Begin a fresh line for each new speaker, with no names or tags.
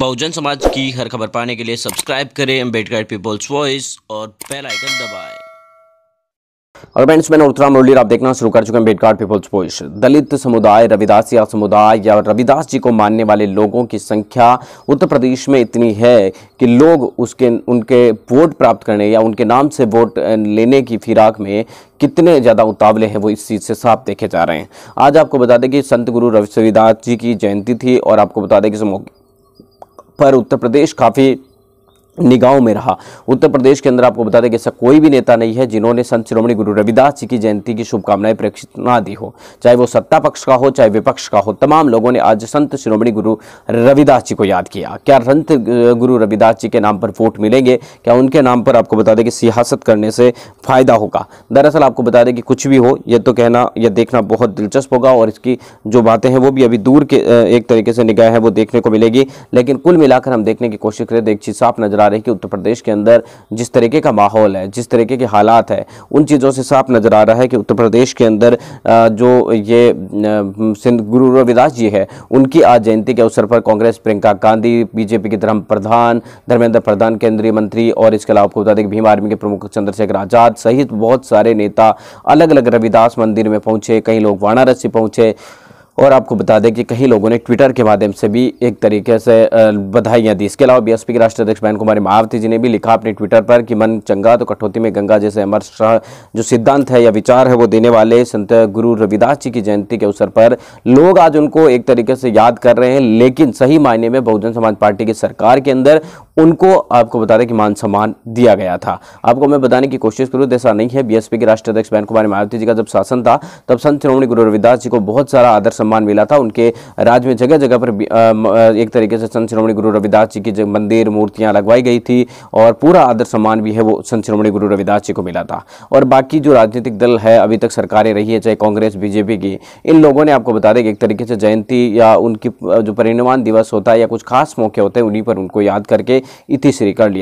बहुजन समाज की हर खबर पाने के लिए सब्सक्राइब करें अम्बेडकर पीपल्स वॉइस और बेल आइकन दबाएं और फ्रेंड्स मैंने उत्तराम मुरली आप देखना शुरू कर चुके हैं अम्बेडकर पीपल्स वॉइस दलित समुदाय रविदास या समुदाय या रविदास जी को मानने वाले लोगों की संख्या उत्तर प्रदेश में इतनी है कि लोग उसके उनके वोट प्राप्त करने या उनके नाम से वोट लेने की फिराक में कितने ज़्यादा उतावले हैं वो इस चीज़ से साफ देखे जा रहे हैं आज आपको बता दें कि संत गुरु रविदास जी की जयंती थी और आपको बता दें कि पर उत्तर प्रदेश काफ़ी निगाहों में रहा उत्तर प्रदेश के अंदर आपको बता दें कि ऐसा कोई भी नेता नहीं है जिन्होंने संत शिरोमणि गुरु रविदास जी की जयंती की शुभकामनाएं प्रेक्षित ना दी हो चाहे वो सत्ता पक्ष का हो चाहे विपक्ष का हो तमाम लोगों ने आज संत शिरोमणि गुरु रविदास जी को याद किया क्या संत गुरु रविदास जी के नाम पर वोट मिलेंगे क्या उनके नाम पर आपको बता दें कि सियासत करने से फ़ायदा होगा दरअसल आपको बता दें कि कुछ भी हो यह तो कहना यह देखना बहुत दिलचस्प होगा और इसकी जो बातें हैं वो भी अभी दूर के एक तरीके से निगाह है वो देखने को मिलेगी लेकिन कुल मिलाकर हम देखने की कोशिश करें तो एक चीज़ साफ नजर आ रही है कि उत्तर प्रदेश के अंदर जिस तरीके का माहौल है जिस तरीके के हालात है उन चीज़ों से साफ नज़र आ रहा है कि उत्तर प्रदेश के अंदर जो ये सिंध गुरु रविदास जी है उनकी आज जयंती के अवसर पर कांग्रेस प्रियंका गांधी बीजेपी के धर्म प्रधान धर्मेंद्र प्रधान केंद्रीय मंत्री और इसके अलावा आपको बता दें कि भीम आर्मी के प्रमुख चंद्रशेखर आज़ाद सहित बहुत सारे नेता अलग अलग रविदास मंदिर में पहुंचे कई लोग वाराणसी पहुंचे और आपको बता दें कि कई लोगों ने ट्विटर के माध्यम से भी एक तरीके से बधाइयाँ दी इसके अलावा बीएसपी के राष्ट्रीय अध्यक्ष बहन कुमारी मायावती जी ने भी लिखा अपने ट्विटर पर कि मन चंगा तो कठौती में गंगा जैसे अमर शाह जो सिद्धांत है या विचार है वो देने वाले संत गुरु रविदास जी की जयंती के अवसर पर लोग आज उनको एक तरीके से याद कर रहे हैं लेकिन सही मायने में बहुजन समाज पार्टी की सरकार के अंदर उनको आपको बता दें कि मान सम्मान दिया गया था आपको मैं बताने की कोशिश करूँ तो ऐसा नहीं है बीएसपी के राष्ट्रीय अध्यक्ष बहन कुमारी मायावती जी का जब शासन था तब संत श्रोमणी गुरु रविदास जी को बहुत सारा आदर्श सम्मान मिला था उनके राज्य में जगह जगह पर एक तरीके से संत शिरोमणि गुरु रविदास जी की मंदिर मूर्तियां लगवाई गई थी और पूरा आदर सम्मान भी है वो संत शिरोमणि गुरु रविदास जी को मिला था और बाकी जो राजनीतिक दल है अभी तक सरकारें रही है चाहे कांग्रेस बीजेपी की इन लोगों ने आपको बता दें कि एक तरीके से जयंती या उनकी जो परिणाम दिवस होता है या कुछ खास मौके होते हैं उन्हीं पर उनको याद करके इतिश्री कर लिया